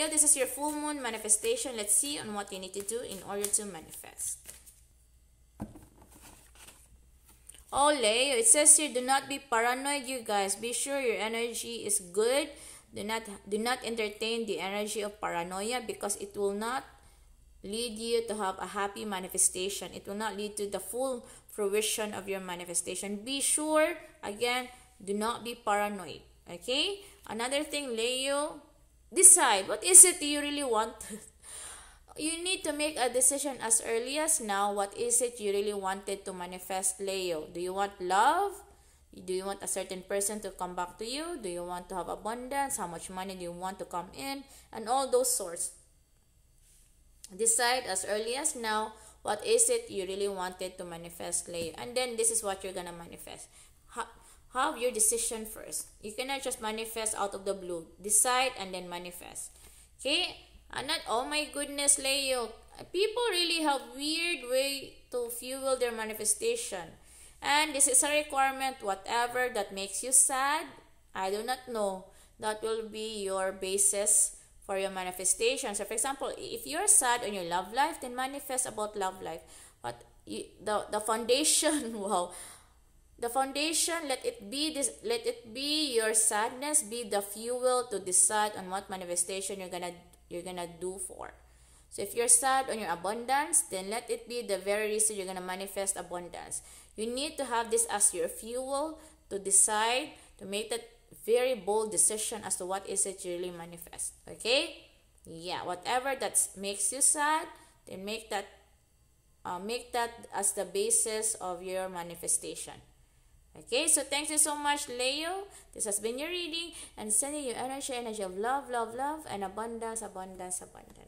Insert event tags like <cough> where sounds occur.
Leo, this is your full moon manifestation. Let's see on what you need to do in order to manifest. Oh, Leo, it says here, do not be paranoid, you guys. Be sure your energy is good. Do not, do not entertain the energy of paranoia because it will not lead you to have a happy manifestation. It will not lead to the full fruition of your manifestation. Be sure, again, do not be paranoid. Okay? Another thing, Leo, decide what is it you really want <laughs> you need to make a decision as early as now what is it you really wanted to manifest leo do you want love do you want a certain person to come back to you do you want to have abundance how much money do you want to come in and all those sorts decide as early as now what is it you really wanted to manifest leo and then this is what you're gonna manifest how, have your decision first. You cannot just manifest out of the blue. Decide and then manifest. Okay? And not, oh my goodness, Leo. People really have weird way to fuel their manifestation. And this is a requirement, whatever that makes you sad, I do not know. That will be your basis for your manifestation. So for example, if you're sad on your love life, then manifest about love life. But you, the, the foundation, <laughs> wow. The foundation, let it be this let it be your sadness be the fuel to decide on what manifestation you're gonna you're gonna do for. So if you're sad on your abundance, then let it be the very reason you're gonna manifest abundance. You need to have this as your fuel to decide to make that very bold decision as to what is it you really manifest. Okay? Yeah, whatever that makes you sad, then make that uh, make that as the basis of your manifestation. Okay, so thank you so much, Leo. This has been your reading and sending you energy, energy of love, love, love, and abundance, abundance, abundance.